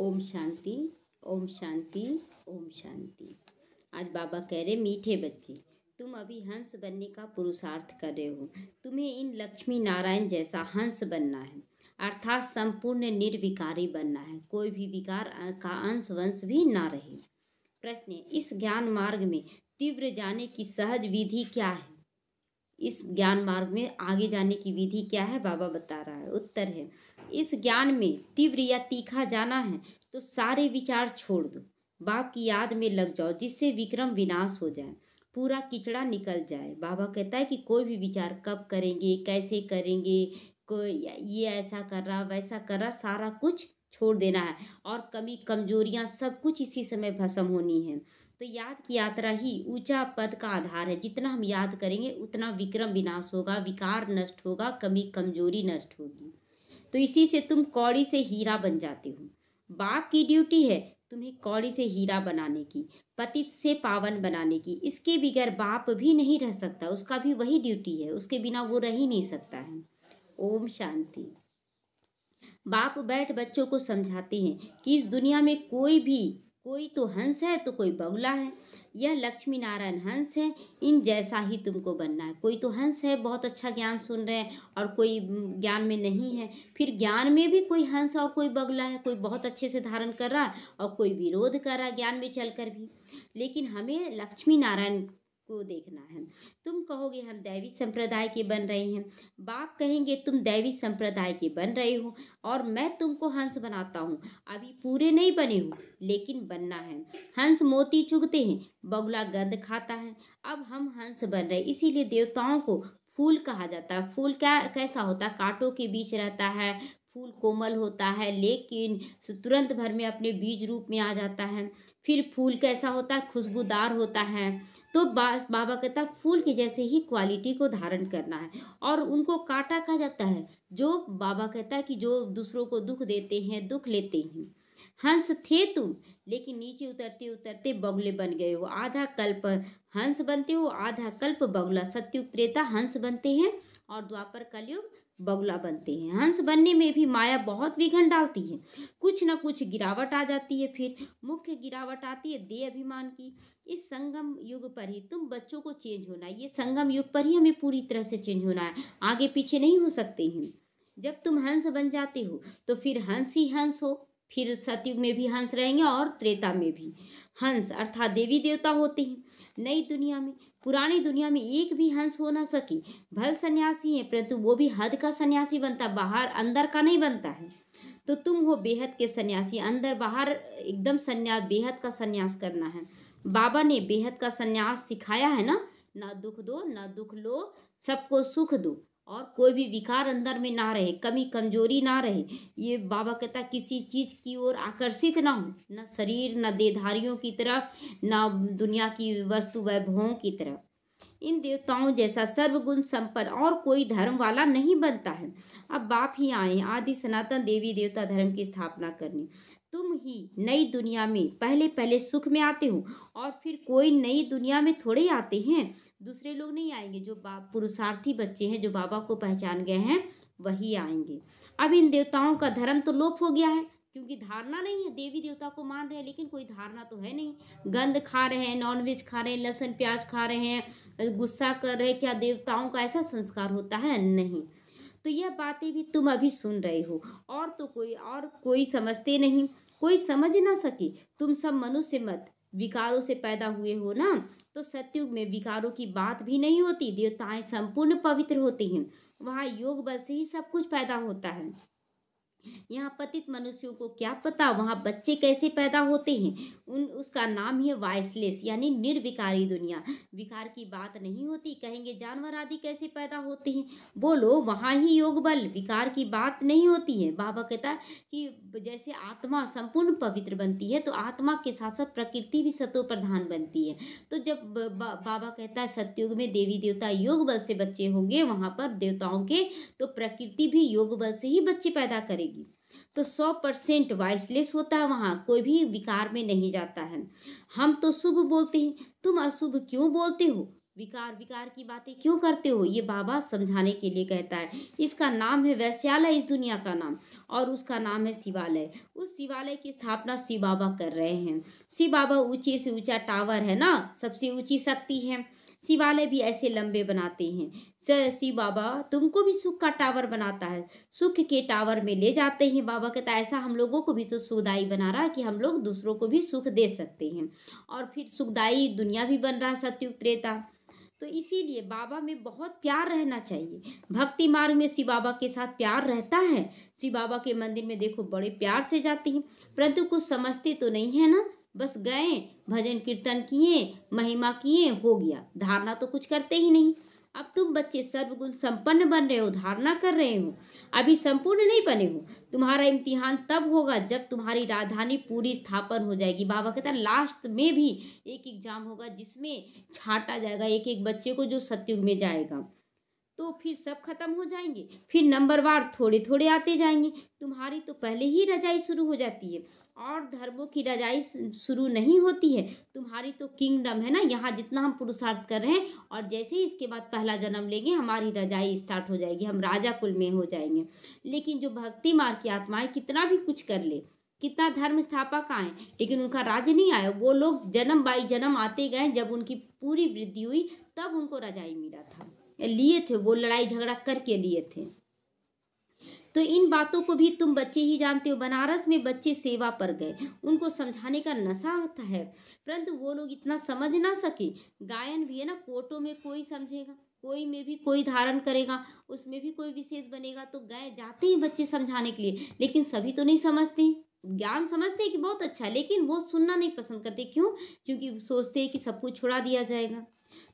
ओम शांति ओम शांति ओम शांति आज बाबा कह रहे मीठे बच्चे तुम अभी हंस बनने का पुरुषार्थ कर रहे हो तुम्हें इन लक्ष्मी नारायण जैसा हंस बनना है अर्थात संपूर्ण निर्विकारी बनना है कोई भी विकार का अंश वंश भी ना रहे प्रश्न इस ज्ञान मार्ग में तीव्र जाने की सहज विधि क्या है इस ज्ञान मार्ग में आगे जाने की विधि क्या है बाबा बता रहा है उत्तर है इस ज्ञान में तीव्र या तीखा जाना है तो सारे विचार छोड़ दो बाप की याद में लग जाओ जिससे विक्रम विनाश हो जाए पूरा किचड़ा निकल जाए बाबा कहता है कि कोई भी विचार कब करेंगे कैसे करेंगे कोई ये ऐसा कर रहा वैसा कर रहा सारा कुछ छोड़ देना है और कमी कमजोरियां सब कुछ इसी समय भस्म होनी है तो याद की यात्रा ही ऊंचा पद का आधार है जितना हम याद करेंगे उतना विक्रम विनाश होगा विकार नष्ट होगा कमी कमजोरी नष्ट होगी तो इसी से तुम कौड़ी से हीरा बन जाते हो बाप की ड्यूटी है तुम्हें कौड़ी से हीरा बनाने की पति से पावन बनाने की इसके बगैर बाप भी नहीं रह सकता उसका भी वही ड्यूटी है उसके बिना वो रह ही नहीं सकता है ओम शांति बाप बैठ बच्चों को समझाते हैं कि इस दुनिया में कोई भी कोई तो हंस है तो कोई बगुला है यह लक्ष्मी नारायण हंस है इन जैसा ही तुमको बनना है कोई तो हंस है बहुत अच्छा ज्ञान सुन रहे हैं और कोई ज्ञान में नहीं है फिर ज्ञान में भी कोई हंस और कोई बगला है कोई बहुत अच्छे से धारण कर रहा है और कोई विरोध कर रहा है ज्ञान में चल भी लेकिन हमें लक्ष्मी नारायण को देखना है तुम कहोगे हम दैवी संप्रदाय के बन रहे हैं बाप कहेंगे तुम दैवी संप्रदाय के बन रहे हो और मैं तुमको हंस बनाता हूँ अभी पूरे नहीं बने हूँ लेकिन बनना है हंस मोती चुगते हैं बगुला गंद खाता है अब हम हंस बन रहे इसीलिए देवताओं को फूल कहा जाता है फूल क्या कैसा होता है कांटों के बीच रहता है फूल कोमल होता है लेकिन तुरंत भर में अपने बीज रूप में आ जाता है फिर फूल कैसा होता है खुशबूदार होता है तो बाबा कहता है फूल के जैसे ही क्वालिटी को धारण करना है और उनको काटा कहा जाता है जो बाबा कहता है कि जो दूसरों को दुख देते हैं दुख लेते हैं हंस थे तुम लेकिन नीचे उतरते उतरते बगुले बन गए हो आधा कल्प हंस बनते हो आधा कल्प बगुला सत्युग त्रेता हंस बनते हैं और द्वापर कलयुग बगुला बनते हैं हंस बनने में भी माया बहुत विघन डालती है कुछ न कुछ गिरावट आ जाती है फिर मुख्य गिरावट आती है दे अभिमान की इस संगम युग पर ही तुम बच्चों को चेंज होना है ये संगम युग पर ही हमें पूरी तरह से चेंज होना है आगे पीछे नहीं हो सकते हैं जब तुम हंस बन जाते हो तो फिर हंस ही हंस हो फिर सतयुग में भी हंस रहेंगे और त्रेता में भी हंस अर्थात देवी देवता होते हैं नई दुनिया में पुरानी दुनिया में एक भी हंस हो ना सकी भल सन्यासी है परंतु वो भी हद का सन्यासी बनता बाहर अंदर का नहीं बनता है तो तुम हो बेहद के सन्यासी अंदर बाहर एकदम सन्यास बेहद का सन्यास करना है बाबा ने बेहद का सन्यास सिखाया है ना ना दुख दो ना दुख लो सबको सुख दो और कोई भी विकार अंदर में ना रहे कमी कमजोरी ना रहे ये बाबा कहता किसी चीज़ की ओर आकर्षित ना हो ना शरीर ना देधारियों की तरफ ना दुनिया की वस्तु वैभवों की तरफ इन देवताओं जैसा सर्वगुण संपन्न और कोई धर्म वाला नहीं बनता है अब बाप ही आए आदि सनातन देवी देवता धर्म की स्थापना करने तुम ही नई दुनिया में पहले पहले सुख में आते हो और फिर कोई नई दुनिया में थोड़े आते हैं दूसरे लोग नहीं आएंगे जो बाप पुरुषार्थी बच्चे हैं जो बाबा को पहचान गए हैं वही आएंगे अब इन देवताओं का धर्म तो लोप हो गया है क्योंकि धारणा नहीं है देवी देवता को मान रहे हैं लेकिन कोई धारणा तो है नहीं गंद खा रहे हैं नॉनवेज खा रहे हैं लहसुन प्याज खा रहे हैं गुस्सा कर रहे हैं क्या देवताओं का ऐसा संस्कार होता है नहीं तो यह बातें भी तुम अभी सुन रहे हो और तो कोई और कोई समझते नहीं कोई समझ ना सके तुम सब मनुष्य मत विकारों से पैदा हुए हो ना तो सत्युग में विकारों की बात भी नहीं होती देवताएं संपूर्ण पवित्र होती हैं वहाँ योग बल से ही सब कुछ पैदा होता है यहाँ पतित मनुष्यों को क्या पता वहाँ बच्चे कैसे पैदा होते हैं उन उसका नाम है वॉइसलेस यानी निर्विकारी दुनिया विकार की बात नहीं होती कहेंगे जानवर आदि कैसे पैदा होते हैं बोलो वहाँ ही योग बल विकार की बात नहीं होती है बाबा कहता कि जैसे आत्मा संपूर्ण पवित्र बनती है तो आत्मा के साथ साथ प्रकृति भी सतो प्रधान बनती है तो जब बा, बाबा कहता है सत्युग में देवी देवता योग बल से बच्चे होंगे वहाँ पर देवताओं के तो प्रकृति भी योग बल से ही बच्चे पैदा करेगी जाएगी तो 100 परसेंट वॉइसलेस होता है वहाँ कोई भी विकार में नहीं जाता है हम तो शुभ बोलते हैं तुम अशुभ क्यों बोलते हो विकार विकार की बातें क्यों करते हो ये बाबा समझाने के लिए कहता है इसका नाम है वैश्यालय इस दुनिया का नाम और उसका नाम है शिवालय उस शिवालय की स्थापना शिव बाबा कर रहे हैं शिव बाबा ऊँचे से ऊँचा टावर है ना सबसे ऊँची शक्ति है शिवालय भी ऐसे लंबे बनाते हैं शिव बाबा तुमको भी सुख का टावर बनाता है सुख के टावर में ले जाते हैं बाबा कहता तो है ऐसा हम लोगों को भी तो सुखदाई बना रहा है कि हम लोग दूसरों को भी सुख दे सकते हैं और फिर सुखदाई दुनिया भी बन रहा है सत्युग त्रेता तो इसीलिए बाबा में बहुत प्यार रहना चाहिए भक्ति मार्ग में शिव बाबा के साथ प्यार रहता है शिव बाबा के मंदिर में देखो बड़े प्यार से जाते हैं परंतु कुछ समझते तो नहीं है ना बस गए भजन कीर्तन किए महिमा किए हो गया धारणा तो कुछ करते ही नहीं अब तुम बच्चे सर्वगुण संपन्न बन रहे हो धारणा कर रहे हो अभी संपूर्ण नहीं बने हो तुम्हारा इम्तिहान तब होगा जब तुम्हारी राजधानी पूरी स्थापन हो जाएगी बाबा कहता है लास्ट में भी एक एग्जाम होगा जिसमें छाटा जाएगा एक एक बच्चे को जो सत्युग में जाएगा तो फिर सब खत्म हो जाएंगे फिर नंबर वार थोड़े थोड़े आते जाएंगे तुम्हारी तो पहले ही रजाई शुरू हो जाती है और धर्मों की रजाई शुरू नहीं होती है तुम्हारी तो किंगडम है ना यहाँ जितना हम पुरुषार्थ कर रहे हैं और जैसे ही इसके बाद पहला जन्म लेंगे हमारी रजाई स्टार्ट हो जाएगी हम राजा कुल में हो जाएंगे लेकिन जो भक्ति मार की आत्माएं कितना भी कुछ कर ले कितना धर्म स्थापक आए लेकिन उनका राज्य नहीं आया वो लोग जन्म बाई जन्म आते गए जब उनकी पूरी वृद्धि हुई तब उनको रजाई मिला था लिए थे वो लड़ाई झगड़ा करके लिए थे तो इन बातों को भी तुम बच्चे ही जानते हो बनारस में बच्चे सेवा पर गए उनको समझाने का नशा होता है परंतु वो लोग इतना समझ ना सके गायन भी है ना कोटों में कोई समझेगा कोई में भी कोई धारण करेगा उसमें भी कोई विशेष बनेगा तो गए जाते ही बच्चे समझाने के लिए लेकिन सभी तो नहीं समझते ज्ञान समझते हैं कि बहुत अच्छा लेकिन वो सुनना नहीं पसंद करते क्यों क्योंकि सोचते हैं कि सब कुछ छोड़ा दिया जाएगा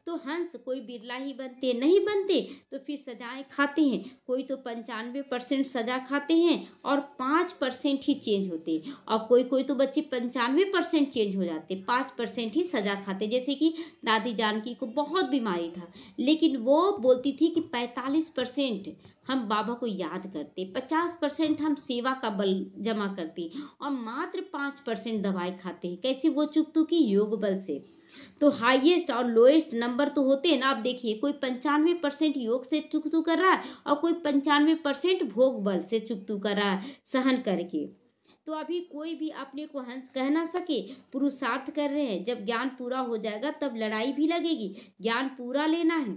तो हंस कोई बिरला ही बनते नहीं बनते तो फिर सजाएं खाते हैं कोई तो पंचानवे परसेंट सजा खाते हैं और पाँच परसेंट ही चेंज होते हैं और कोई कोई तो बच्चे पंचानवे परसेंट चेंज हो जाते पाँच परसेंट ही सजा खाते जैसे कि दादी जानकी को बहुत बीमारी था लेकिन वो बोलती थी कि पैंतालीस परसेंट हम बाबा को याद करते पचास परसेंट हम सेवा का बल जमा करते और मात्र पाँच परसेंट दवाई खाते हैं कैसे वो चुप तो कि योग बल से तो हाईएस्ट और लोएस्ट नंबर तो होते हैं ना आप देखिए कोई पंचानवे परसेंट योग से तू कर रहा है और कोई पंचानवे परसेंट भोग बल से तू कर रहा है सहन करके तो अभी कोई भी अपने को हंस कह ना सके पुरुषार्थ कर रहे हैं जब ज्ञान पूरा हो जाएगा तब लड़ाई भी लगेगी ज्ञान पूरा लेना है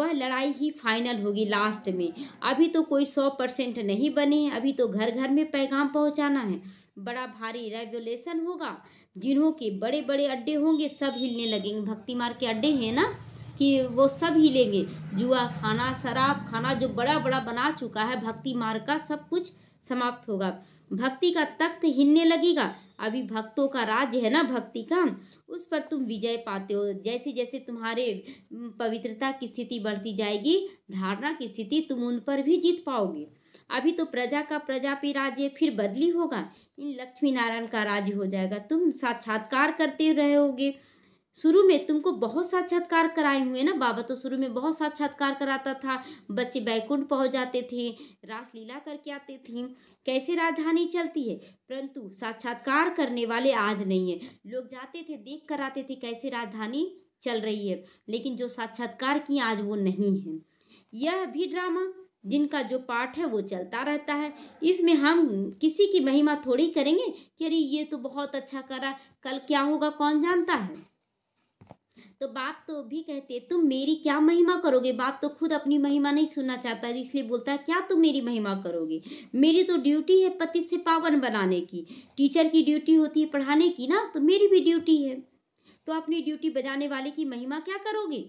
वह लड़ाई ही फाइनल होगी लास्ट में अभी तो कोई सौ परसेंट नहीं बने हैं अभी तो घर घर में पैगाम पहुंचाना है बड़ा भारी रेवलेशन होगा जिन्हों के बड़े बड़े अड्डे होंगे सब हिलने लगेंगे भक्ति मार्ग के अड्डे हैं ना कि वो सब हिलेंगे जुआ खाना शराब खाना जो बड़ा बड़ा बना चुका है भक्ति मार्ग का सब कुछ समाप्त होगा भक्ति का तख्त हिलने लगेगा अभी भक्तों का राज्य है ना भक्ति का उस पर तुम विजय पाते हो जैसे जैसे तुम्हारे पवित्रता की स्थिति बढ़ती जाएगी धारणा की स्थिति तुम उन पर भी जीत पाओगे अभी तो प्रजा का प्रजा पे राज्य फिर बदली होगा इन लक्ष्मी नारायण का राज्य हो जाएगा तुम साक्षात्कार करते रहोगे शुरू में तुमको बहुत साक्षात्कार कराए हुए ना बाबा तो शुरू में बहुत साक्षात्कार कराता था बच्चे बैकुंठ पहुंच जाते थे रासलीला करके आते थे कैसे राजधानी चलती है परंतु साक्षात्कार करने वाले आज नहीं है लोग जाते थे देख कर आते थे कैसे राजधानी चल रही है लेकिन जो साक्षात्कार किए आज वो नहीं है यह भी ड्रामा जिनका जो पाठ है वो चलता रहता है इसमें हम किसी की महिमा थोड़ी करेंगे कि अरे ये तो बहुत अच्छा करा कल क्या होगा कौन जानता है तो बाप तो भी कहते तुम मेरी क्या महिमा करोगे बाप तो खुद अपनी महिमा नहीं सुनना चाहता इसलिए बोलता है क्या तुम मेरी महिमा करोगे मेरी तो ड्यूटी है पति से पावन बनाने की टीचर की ड्यूटी होती है पढ़ाने की ना तो मेरी भी ड्यूटी है तो अपनी ड्यूटी बजाने वाले की महिमा क्या करोगे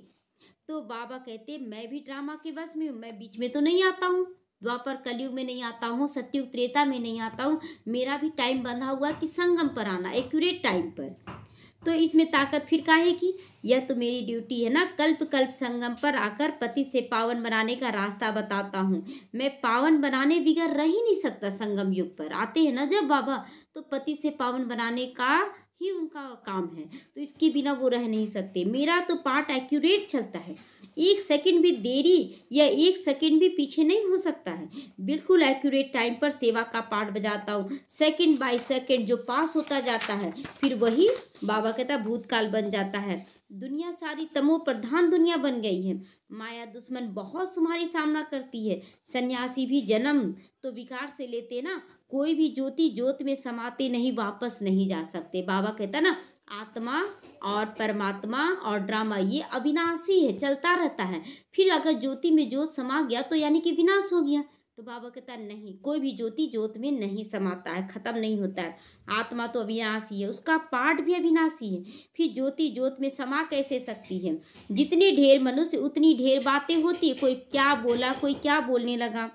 तो बाबा कहते मैं भी ड्रामा के वश में हूँ मैं बीच में तो नहीं आता हूँ द्वापर कलयुग में नहीं आता हूँ सत्युग त्रेता में नहीं आता हूँ मेरा भी टाइम बंधा हुआ कि संगम पर आना एक्यूरेट टाइम पर तो इसमें ताकत फिर का है कि यह तो मेरी ड्यूटी है ना कल्प कल्प संगम पर आकर पति से पावन बनाने का रास्ता बताता हूँ मैं पावन बनाने बिगड़ रह ही नहीं सकता संगम युग पर आते हैं ना जब बाबा तो पति से पावन बनाने का ही उनका काम है तो इसके बिना वो रह नहीं सकते मेरा तो पार्ट एक्यूरेट चलता है एक सेकंड भी देरी या एक सेकंड भी पीछे नहीं हो सकता है बिल्कुल एक्यूरेट टाइम पर सेवा का पार्ट बजाता हूँ सेकंड बाय सेकंड जो पास होता जाता है फिर वही बाबा कहता भूतकाल बन जाता है दुनिया सारी तमो प्रधान दुनिया बन गई है माया दुश्मन बहुत तुम्हारी सामना करती है सन्यासी भी जन्म तो विकार से लेते ना कोई भी ज्योति ज्योत में समाते नहीं वापस नहीं जा सकते बाबा कहता ना आत्मा और परमात्मा और ड्रामा ये अविनाशी है चलता रहता है फिर अगर ज्योति में ज्योत समा गया तो यानी कि विनाश हो गया तो बाबा कहता नहीं कोई भी ज्योति ज्योत में नहीं समाता है खत्म नहीं होता है आत्मा तो अविनाशी है उसका पाठ भी अविनाशी है फिर ज्योति ज्योत में समा कैसे सकती है जितने ढेर मनुष्य उतनी ढेर बातें होती है कोई क्या बोला कोई क्या बोलने लगा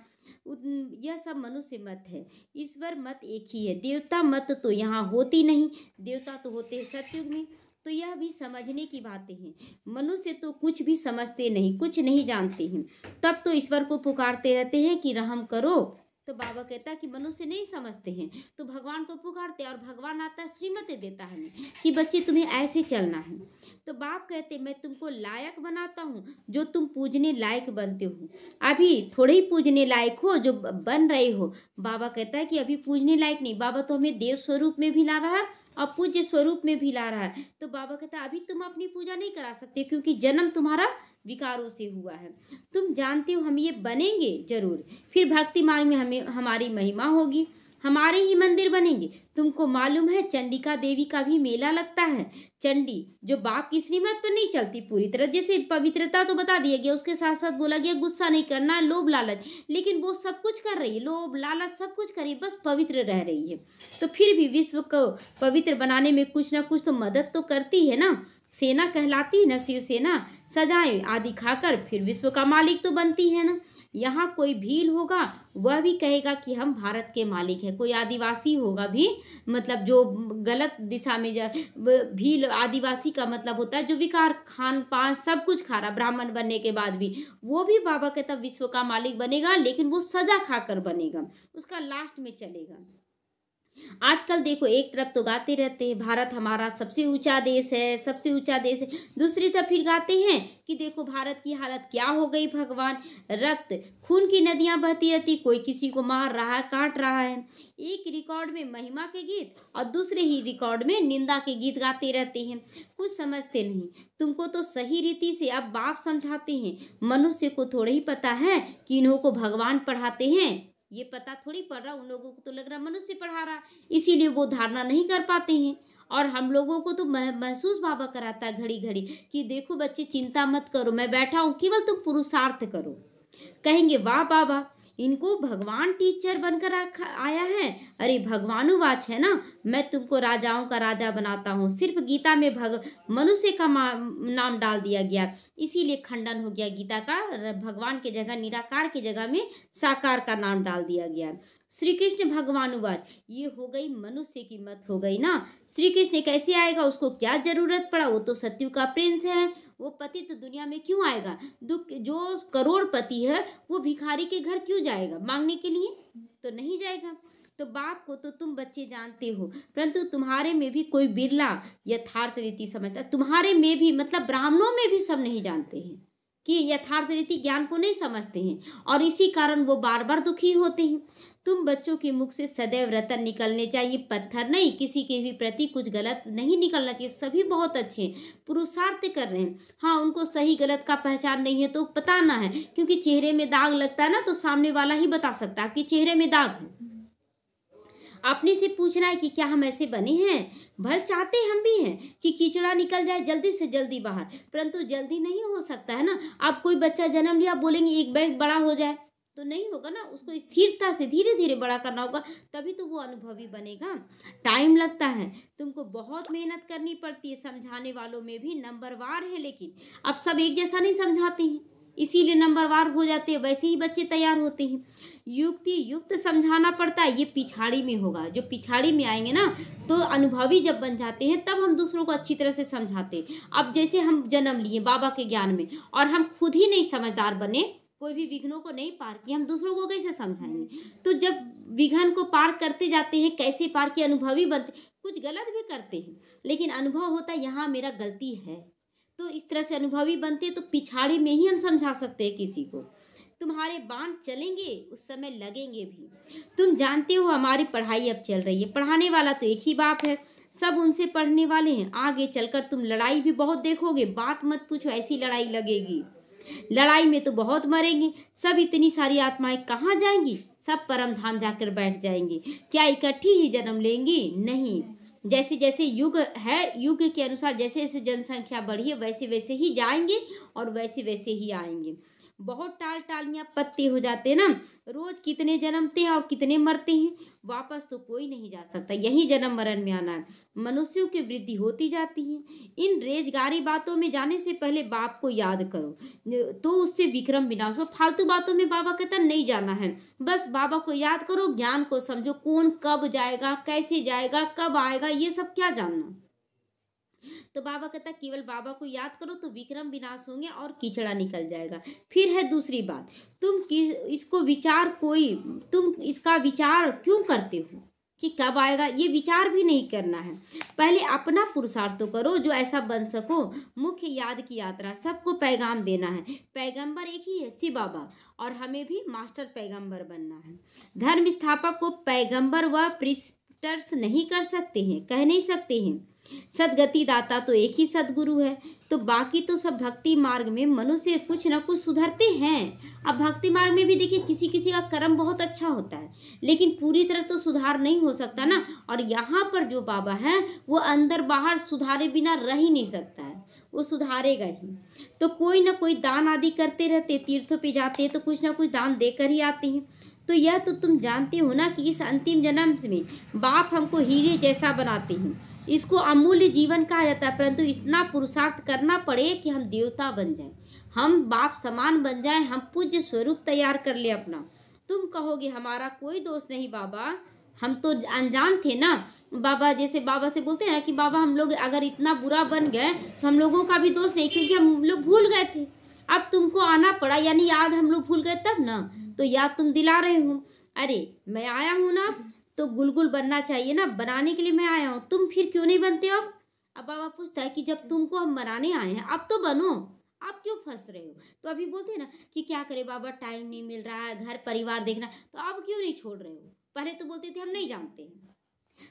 यह सब मनुष्य मत है ईश्वर मत एक ही है देवता मत तो यहाँ होती नहीं देवता तो होते हैं सत्युग में तो यह भी समझने की बातें हैं मनुष्य तो कुछ भी समझते नहीं कुछ नहीं जानते हैं तब तो ईश्वर को पुकारते रहते हैं कि रहम करो तो बाबा कहता है कि मनुष्य नहीं समझते हैं तो भगवान को पुकारते और भगवान आता है देता है कि बच्चे तुम्हें ऐसे चलना है तो बाप कहते मैं तुमको लायक बनाता हूँ जो तुम पूजने लायक बनते हो अभी थोड़े ही पूजने लायक हो जो बन रहे हो बाबा कहता है कि अभी पूजने लायक नहीं बाबा तो हमें देव स्वरूप में भी ला रहा है और पूज्य स्वरूप में भी ला रहा है तो बाबा कहता है अभी तुम अपनी पूजा नहीं करा सकते क्योंकि जन्म तुम्हारा विकारों से हुआ है तुम जानते हो हम ये बनेंगे जरूर फिर भक्ति मार्ग में हमें हमारी महिमा होगी हमारे ही मंदिर बनेंगे तुमको मालूम है चंडिका देवी का भी मेला लगता है चंडी जो बाप की श्रीमत पर नहीं चलती पूरी तरह जैसे पवित्रता तो बता दिया गया उसके साथ साथ बोला गया गुस्सा नहीं करना लोभ लालच लेकिन वो सब कुछ कर रही है लोभ लालच सब कुछ कर रही है बस पवित्र रह रही है तो फिर भी विश्व को पवित्र बनाने में कुछ ना कुछ तो मदद तो करती है ना सेना कहलाती है ना शिवसेना सजाएं आदि खाकर फिर विश्व का मालिक तो बनती है ना यहाँ कोई भील होगा वह भी कहेगा कि हम भारत के मालिक हैं कोई आदिवासी होगा भी मतलब जो गलत दिशा में जा भील आदिवासी का मतलब होता है जो विकार खान पान सब कुछ खा रहा ब्राह्मण बनने के बाद भी वो भी बाबा कहता विश्व का मालिक बनेगा लेकिन वो सजा खाकर बनेगा उसका लास्ट में चलेगा आजकल देखो एक तरफ तो गाते रहते हैं भारत हमारा सबसे ऊंचा देश है सबसे ऊंचा देश है दूसरी तरफ फिर गाते हैं कि देखो भारत की हालत क्या हो गई भगवान रक्त खून की नदियां बहती रहती कोई किसी को मार रहा है काट रहा है एक रिकॉर्ड में महिमा के गीत और दूसरे ही रिकॉर्ड में निंदा के गीत गाते रहते हैं कुछ समझते नहीं तुमको तो सही रीति से अब बाप समझाते हैं मनुष्य को थोड़ा ही पता है कि इन्हों को भगवान पढ़ाते हैं ये पता थोड़ी पड़ रहा उन लोगों को तो लग रहा मनुष्य पढ़ा रहा इसीलिए वो धारणा नहीं कर पाते हैं और हम लोगों को तो महसूस बाबा कराता है घड़ी घड़ी कि देखो बच्चे चिंता मत करो मैं बैठा हूँ केवल तुम पुरुषार्थ करो कहेंगे वाह बाबा इनको भगवान टीचर बनकर आया है अरे भगवानुवाच है ना मैं तुमको राजाओं का राजा बनाता हूँ सिर्फ गीता में भग मनुष्य का नाम डाल दिया गया इसीलिए खंडन हो गया गीता का भगवान के जगह निराकार के जगह में साकार का नाम डाल दिया गया श्री कृष्ण भगवानुवाच ये हो गई मनुष्य की मत हो गई ना श्री कृष्ण कैसे आएगा उसको क्या जरूरत पड़ा वो तो सत्यु का प्रिंस है वो पति तो दुनिया में क्यों आएगा दुख जो करोड़पति है वो भिखारी के घर क्यों जाएगा मांगने के लिए तो नहीं जाएगा तो बाप को तो तुम बच्चे जानते हो परंतु तुम्हारे में भी कोई बिरला यथार्थ रीति समझता तुम्हारे में भी मतलब ब्राह्मणों में भी सब नहीं जानते हैं कि यथार्थ रीति ज्ञान को नहीं समझते हैं और इसी कारण वो बार बार दुखी होते हैं तुम बच्चों के मुख से सदैव रतन निकलने चाहिए पत्थर नहीं किसी के भी प्रति कुछ गलत नहीं निकलना चाहिए सभी बहुत अच्छे हैं पुरुषार्थ कर रहे हैं हाँ उनको सही गलत का पहचान नहीं है तो बताना है क्योंकि चेहरे में दाग लगता है ना तो सामने वाला ही बता सकता है कि चेहरे में दाग है अपने से पूछना है कि क्या हम ऐसे बने हैं भल चाहते हम भी हैं कि कीचड़ा निकल जाए जल्दी से जल्दी बाहर परंतु जल्दी नहीं हो सकता है ना आप कोई बच्चा जन्म लिया बोलेंगे एक बैग बड़ा हो जाए तो नहीं होगा ना उसको स्थिरता से धीरे धीरे बड़ा करना होगा तभी तो वो अनुभवी बनेगा टाइम लगता है तुमको बहुत मेहनत करनी पड़ती है समझाने वालों में भी नंबरवार है लेकिन अब सब एक जैसा नहीं समझाते हैं इसीलिए नंबर वार हो जाते हैं वैसे ही बच्चे तैयार होते हैं युक्ति युक्त समझाना पड़ता है ये पिछाड़ी में होगा जो पिछाड़ी में आएंगे ना तो अनुभवी जब बन जाते हैं तब हम दूसरों को अच्छी तरह से समझाते हैं अब जैसे हम जन्म लिए बाबा के ज्ञान में और हम खुद ही नहीं समझदार बने कोई भी विघ्नों को नहीं पार किए हम दूसरों को कैसे समझाएंगे तो जब विघ्न को पार करते जाते हैं कैसे पार किए अनुभवी बनते कुछ गलत भी करते हैं लेकिन अनुभव होता है यहाँ मेरा गलती है तो इस तरह से अनुभवी बनते तो पिछाड़ी में ही हम समझा सकते हैं किसी को तुम्हारे बांध चलेंगे उस समय लगेंगे भी तुम जानते हो हमारी पढ़ाई अब चल रही है पढ़ाने वाला तो एक ही बाप है सब उनसे पढ़ने वाले हैं आगे चलकर तुम लड़ाई भी बहुत देखोगे बात मत पूछो ऐसी लड़ाई लगेगी लड़ाई में तो बहुत मरेंगे सब इतनी सारी आत्माएं कहाँ जाएंगी सब परम धाम जाकर बैठ जाएंगी क्या इकट्ठी ही जन्म लेंगी नहीं जैसे जैसे युग है युग के अनुसार जैसे जैसे जनसंख्या बढ़ी है वैसे वैसे ही जाएंगे और वैसे वैसे ही आएंगे बहुत टाल टालियाँ पत्ते हो जाते हैं ना रोज़ कितने जन्मते हैं और कितने मरते हैं वापस तो कोई नहीं जा सकता यही जन्म मरण में आना है मनुष्यों की वृद्धि होती जाती है इन रेजगारी बातों में जाने से पहले बाप को याद करो तो उससे विक्रम विनाश हो फालतू बातों में बाबा कहता नहीं जाना है बस बाबा को याद करो ज्ञान को समझो कौन कब जाएगा कैसे जाएगा कब आएगा ये सब क्या जानना तो बाबा कहता केवल बाबा को याद करो तो विक्रम विनाश होंगे और कीचड़ा निकल जाएगा फिर है दूसरी बात तुम इसको विचार कोई तुम इसका विचार क्यों करते हो कि कब आएगा ये विचार भी नहीं करना है पहले अपना पुरुषार्थ तो करो जो ऐसा बन सको मुख्य याद की यात्रा सबको पैगाम देना है पैगंबर एक ही है शिव बाबा और हमें भी मास्टर पैगंबर बनना है धर्म स्थापक को पैगंबर व प्रिस्टर्स नहीं कर सकते हैं कह नहीं सकते हैं सदगति दाता तो एक ही सदगुरु है तो बाकी तो सब भक्ति मार्ग में मनुष्य कुछ ना कुछ सुधरते हैं अब भक्ति मार्ग में भी देखिए किसी किसी का कर्म बहुत अच्छा होता है लेकिन पूरी तरह तो सुधार नहीं हो सकता ना और यहाँ पर जो बाबा हैं वो अंदर बाहर सुधारे बिना रह ही नहीं सकता है वो सुधारेगा ही तो कोई ना कोई दान आदि करते रहते तीर्थों पर जाते हैं तो कुछ ना कुछ दान देकर ही आते हैं तो यह तो तुम जानते हो ना कि इस अंतिम जन्म में बाप हमको हीरे जैसा बनाते हैं इसको अमूल्य जीवन कहा जाता है परंतु इतना पुरुषार्थ करना पड़े कि हम देवता बन जाएं हम बाप समान बन जाएं हम पूज्य स्वरूप तैयार कर ले अपना तुम कहोगे हमारा कोई दोष नहीं बाबा हम तो अनजान थे ना बाबा जैसे बाबा से बोलते हैं ना कि बाबा हम लोग अगर इतना बुरा बन गए तो हम लोगों का भी दोष नहीं क्योंकि हम लोग भूल गए थे अब तुमको आना पड़ा यानी याद हम लोग भूल गए तब ना तो याद तुम दिला रहे हो अरे मैं आया हूँ ना तो गुलगुल बनना चाहिए ना बनाने के लिए मैं आया हूँ तुम फिर क्यों नहीं बनते अब अब बाबा पूछता है कि जब तुमको हम बनाने आए हैं अब तो बनो आप क्यों फंस रहे हो तो अभी बोलते हैं ना कि क्या करे बाबा टाइम नहीं मिल रहा है घर परिवार देखना तो आप क्यों नहीं छोड़ रहे हो पहले तो बोलते थे हम नहीं जानते हैं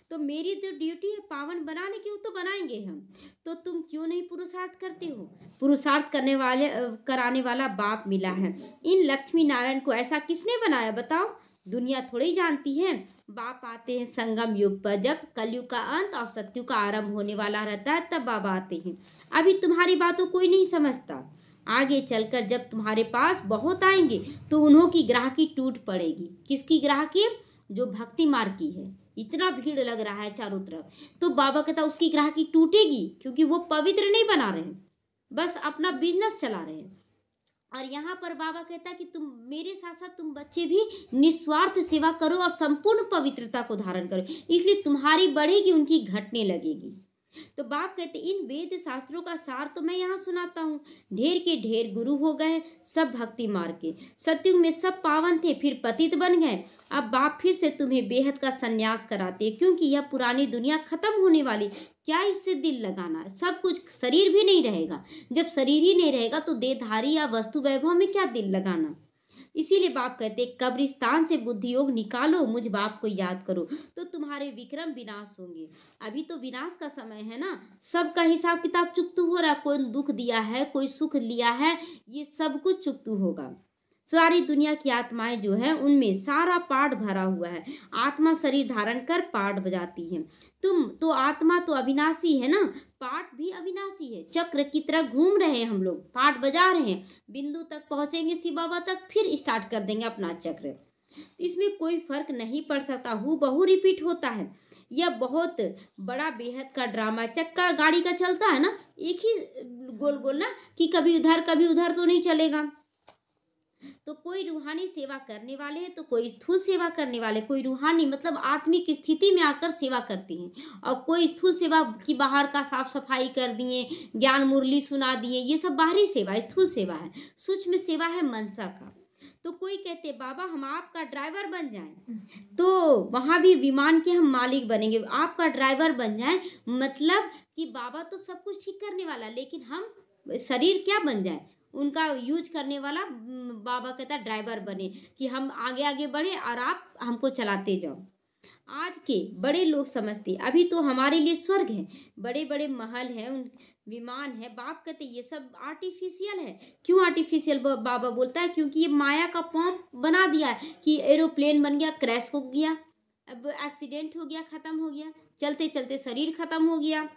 तो मेरी जो तो ड्यूटी है पावन बनाने की वो तो बनाएंगे हम तो तुम क्यों नहीं पुरुषार्थ करते हो पुरुषार्थ करने वाले कराने वाला बाप मिला है इन लक्ष्मी नारायण को ऐसा किसने बनाया बताओ दुनिया थोड़ी जानती है बाप आते हैं संगम युग पर जब कलयुग का अंत और सत्यु का आरंभ होने वाला रहता है तब बाबा आते हैं अभी तुम्हारी बातों कोई नहीं समझता आगे चलकर जब तुम्हारे पास बहुत आएंगे तो उन्हों की ग्राहकी टूट पड़ेगी किसकी ग्राहकी जो भक्ति मार्ग की है इतना भीड़ लग रहा है चारों तरफ तो बाबा कहता उसकी ग्राहकी टूटेगी क्योंकि वो पवित्र नहीं बना रहे हैं बस अपना बिजनेस चला रहे हैं और यहाँ पर बाबा कहता कि तुम मेरे साथ साथ तुम बच्चे भी निस्वार्थ सेवा करो और संपूर्ण पवित्रता को धारण करो इसलिए तुम्हारी बढ़ेगी उनकी घटने लगेगी तो बाप कहते इन वेद शास्त्रों का सार तो मैं यहाँ सुनाता हूँ ढेर के ढेर गुरु हो गए सब भक्ति मार के सत्युग में सब पावन थे फिर पतित बन गए अब बाप फिर से तुम्हें बेहद का संन्यास कराते क्योंकि यह पुरानी दुनिया खत्म होने वाली क्या इससे दिल लगाना सब कुछ शरीर भी नहीं रहेगा जब शरीर ही नहीं रहेगा तो देहधारी या वस्तु वैभव में क्या दिल लगाना इसीलिए बाप कहते कब्रिस्तान से बुद्धि योग निकालो मुझ बाप को याद करो तो तुम्हारे विक्रम विनाश होंगे अभी तो विनाश का समय है ना सबका हिसाब किताब चुकतू हो रहा कोई दुख दिया है कोई सुख लिया है ये सब कुछ चुकतू होगा सारी दुनिया की आत्माएं जो है उनमें सारा पाठ भरा हुआ है आत्मा शरीर धारण कर पाठ बजाती है तुम तो आत्मा तो अविनाशी है ना पाठ भी अविनाशी है चक्र की तरह घूम रहे हैं हम लोग पाठ बजा रहे हैं बिंदु तक पहुंचेंगे शिव बाबा तक फिर स्टार्ट कर देंगे अपना चक्र इसमें कोई फर्क नहीं पड़ सकता हु बहु रिपीट होता है यह बहुत बड़ा बेहद का ड्रामा चक्का गाड़ी का चलता है ना एक ही गोल गोल ना कि कभी उधर कभी उधर तो नहीं चलेगा तो कोई रूहानी सेवा करने वाले हैं तो कोई स्थूल सेवा करने वाले कोई रूहानी मतलब आत्मिक स्थिति में आकर सेवा करती हैं और कोई स्थूल सेवा की बाहर का साफ सफाई कर दिए ज्ञान मुरली सुना दिए ये सब बाहरी सेवा स्थूल सेवा है सूक्ष्म सेवा है मनसा का तो कोई कहते बाबा हम आपका ड्राइवर बन जाएं हम्म। तो वहाँ भी विमान के हम मालिक बनेंगे आपका ड्राइवर बन जाएं मतलब कि बाबा तो सब कुछ ठीक करने वाला लेकिन हम शरीर क्या बन जाए उनका यूज करने वाला बाबा कहता ड्राइवर बने कि हम आगे आगे बढ़े और आप हमको चलाते जाओ आज के बड़े लोग समझते अभी तो हमारे लिए स्वर्ग है बड़े बड़े महल हैं उन विमान है बाप कहते ये सब आर्टिफिशियल है क्यों आर्टिफिशियल बाबा बोलता है क्योंकि ये माया का पॉम्प बना दिया है कि एरोप्लेन बन गया क्रैश हो गया अब एक्सीडेंट हो गया ख़त्म हो गया चलते चलते शरीर ख़त्म हो गया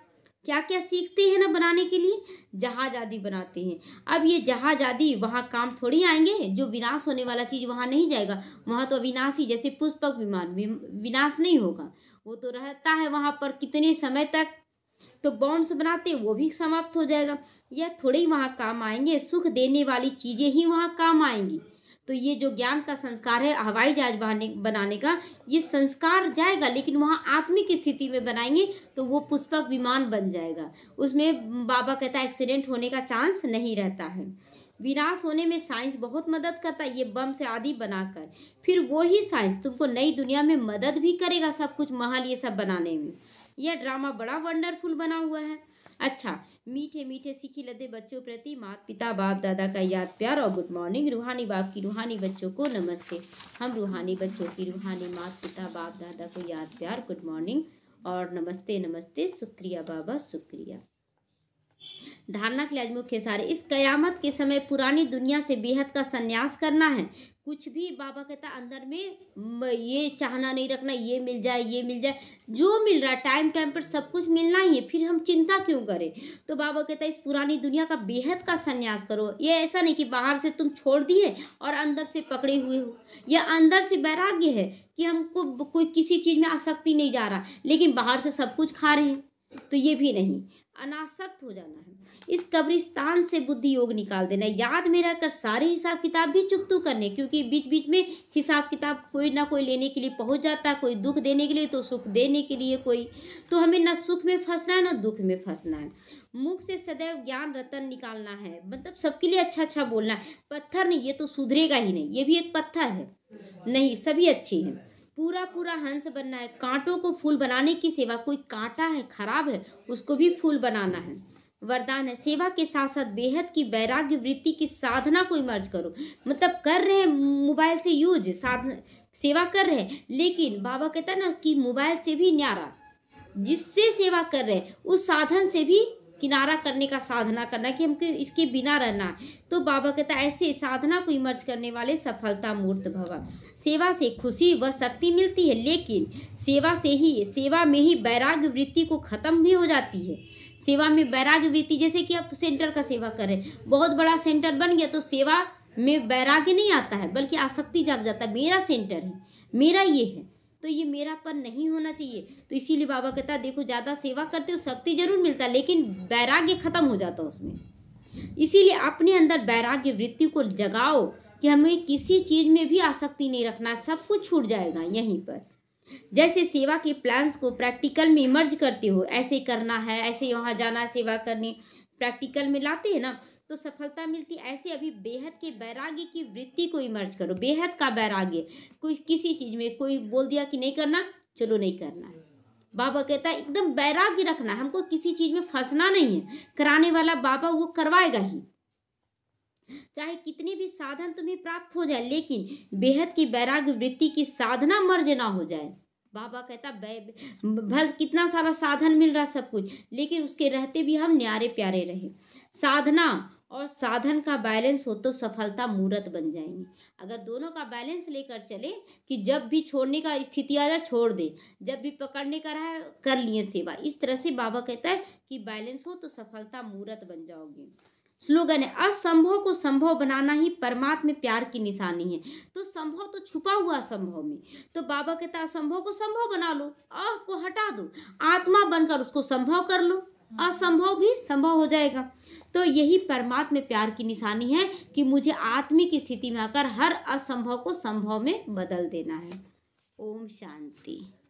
क्या क्या सीखते हैं ना बनाने के लिए जहाज आदि बनाते हैं अब ये जहाज आदि वहाँ काम थोड़ी आएंगे जो विनाश होने वाला चीज़ वहाँ नहीं जाएगा वहाँ तो ही जैसे पुष्पक विमान विनाश नहीं होगा वो तो रहता है वहाँ पर कितने समय तक तो बॉम्ब्स बनाते वो भी समाप्त हो जाएगा यह थोड़े ही वहाँ काम आएंगे सुख देने वाली चीज़ें ही वहाँ काम आएंगी तो ये जो ज्ञान का संस्कार है हवाई जहाज बनाने का ये संस्कार जाएगा लेकिन वहाँ आत्मिक स्थिति में बनाएंगे तो वो पुष्पक विमान बन जाएगा उसमें बाबा कहता है एक्सीडेंट होने का चांस नहीं रहता है विनाश होने में साइंस बहुत मदद करता है ये बम से आदि बनाकर फिर वही साइंस तुमको नई दुनिया में मदद भी करेगा सब कुछ महल ये सब बनाने में यह ड्रामा बड़ा वंडरफुल बना हुआ है अच्छा मीठे मीठे सीखी लदे बच्चों प्रति माता पिता बाप दादा का याद प्यार और गुड मॉर्निंग रूहानी बाप की रूहानी बच्चों को नमस्ते हम रूहानी बच्चों की रूहानी माता पिता बाप दादा को याद प्यार गुड मॉर्निंग और नमस्ते नमस्ते शुक्रिया बाबा शुक्रिया धारणा के लिए आज मुख्य सारे इस कयामत के समय पुरानी दुनिया से बेहद का संन्यास करना है कुछ भी बाबा कहता अंदर में ये चाहना नहीं रखना ये मिल जाए ये मिल जाए जो मिल रहा है टाइम टाइम पर सब कुछ मिलना ही है फिर हम चिंता क्यों करें तो बाबा कहता है इस पुरानी दुनिया का बेहद का संन्यास करो ये ऐसा नहीं कि बाहर से तुम छोड़ दिए और अंदर से पकड़े हुए हो यह अंदर से वैराग्य है कि हमको कोई किसी चीज़ में आसक्ति नहीं जा रहा लेकिन बाहर से सब कुछ खा रहे हैं तो ये भी नहीं अनासक्त हो जाना है इस कब्रिस्तान से बुद्धि योग निकाल देना याद में रहकर सारे हिसाब किताब भी तू करने क्योंकि बीच बीच में हिसाब किताब कोई ना कोई लेने के लिए पहुंच जाता है कोई दुख देने के लिए तो सुख देने के लिए कोई तो हमें ना सुख में फंसना है ना दुख में फंसना है मुख से सदैव ज्ञान रतन निकालना है मतलब सबके लिए अच्छा अच्छा बोलना है पत्थर नहीं ये तो सुधरेगा ही नहीं ये भी एक पत्थर है नहीं सभी अच्छे हैं पूरा पूरा हंस बनना है कांटों को फूल बनाने की सेवा कोई कांटा है खराब है उसको भी फूल बनाना है वरदान है सेवा के साथ साथ बेहद की वैराग्य वृत्ति की साधना को इमर्ज करो मतलब कर रहे हैं मोबाइल से यूज साधन सेवा कर रहे हैं लेकिन बाबा कहता है ना कि मोबाइल से भी न्यारा जिससे सेवा कर रहे हैं उस साधन से भी किनारा करने का साधना करना कि हमको इसके बिना रहना तो बाबा कहता ऐसे साधना को इमर्ज करने वाले सफलता मूर्त भवा सेवा से खुशी व शक्ति मिलती है लेकिन सेवा से ही सेवा में ही वैराग वृत्ति को ख़त्म भी हो जाती है सेवा में वैराग वृत्ति जैसे कि आप सेंटर का सेवा करें बहुत बड़ा सेंटर बन गया तो सेवा में वैराग्य नहीं आता है बल्कि आसक्ति जाग जाता है मेरा सेंटर है मेरा ये है तो ये मेरा पर नहीं होना चाहिए तो इसीलिए बाबा कहता है देखो ज़्यादा सेवा करते हो शक्ति जरूर मिलता है लेकिन वैराग्य खत्म हो जाता है उसमें इसीलिए अपने अंदर वैराग्य वृत्ति को जगाओ कि हमें किसी चीज़ में भी आसक्ति नहीं रखना सब कुछ छूट जाएगा यहीं पर जैसे सेवा के प्लान्स को प्रैक्टिकल में इमर्ज करते हो ऐसे करना है ऐसे वहाँ जाना सेवा करने प्रैक्टिकल में लाते हैं ना तो सफलता मिलती ऐसे अभी बेहद के बैराग्य की वृत्ति को इमर्ज करो बेहद का बैराग्य कोई किसी चीज़ में कोई बोल दिया कि नहीं करना चलो नहीं करना है बाबा कहता है एकदम बैराग्य रखना हमको किसी चीज़ में फंसना नहीं है कराने वाला बाबा वो करवाएगा ही चाहे कितने भी साधन तुम्हें प्राप्त हो जाए लेकिन बेहद की बैराग्य वृत्ति की साधना मर्ज ना हो जाए बाबा कहता भल कितना सारा साधन मिल रहा सब कुछ लेकिन उसके रहते भी हम न्यारे प्यारे रहे साधना और साधन का बैलेंस हो तो सफलता मूर्त बन जाएंगी अगर दोनों का बैलेंस लेकर चले कि जब भी छोड़ने का स्थिति आ जाए छोड़ दे जब भी पकड़ने का रहा कर लिए सेवा इस तरह से बाबा कहता है कि बैलेंस हो तो सफलता मूर्त बन जाओगे स्लोगन है असंभव को संभव बनाना ही परमात्मा प्यार की निशानी है तो संभव तो छुपा हुआ असंभव में तो बाबा कहता असंभव को संभव बना लो अ को हटा दो आत्मा बनकर उसको संभव कर लो असंभव भी संभव हो जाएगा तो यही परमात्म प्यार की निशानी है कि मुझे आत्मिक स्थिति में आकर हर असंभव को संभव में बदल देना है ओम शांति